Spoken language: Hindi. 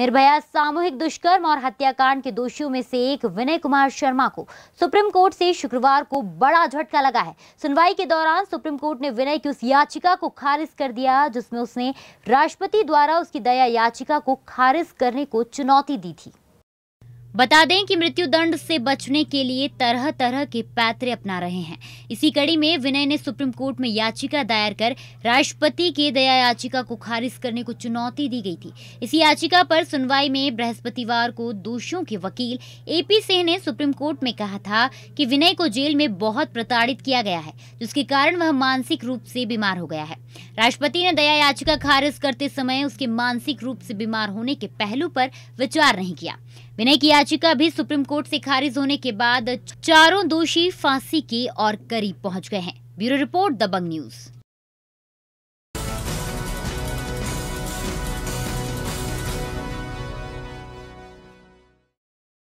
निर्भया सामूहिक दुष्कर्म और हत्याकांड के दोषियों में से एक विनय कुमार शर्मा को सुप्रीम कोर्ट से शुक्रवार को बड़ा झटका लगा है सुनवाई के दौरान सुप्रीम कोर्ट ने विनय की उस याचिका को खारिज कर दिया जिसमें उसने राष्ट्रपति द्वारा उसकी दया याचिका को खारिज करने को चुनौती दी थी बता दें कि दंड से बचने के लिए तरह तरह के पैतरे अपना रहे हैं इसी कड़ी में विनय ने सुप्रीम कोर्ट में याचिका दायर कर राष्ट्रपति के दया याचिका को खारिज करने को चुनौती दी गई थी इसी याचिका पर सुनवाई में बृहस्पतिवार को दोषियों के वकील एपी सिंह ने सुप्रीम कोर्ट में कहा था कि विनय को जेल में बहुत प्रताड़ित किया गया है जिसके कारण वह मानसिक रूप से बीमार हो गया है राष्ट्रपति ने दया याचिका खारिज करते समय उसके मानसिक रूप से बीमार होने के पहलू पर विचार नहीं किया विनय की याचिका भी सुप्रीम कोर्ट से खारिज होने के बाद चारों दोषी फांसी के और करीब पहुंच गए हैं ब्यूरो रिपोर्ट दबंग न्यूज़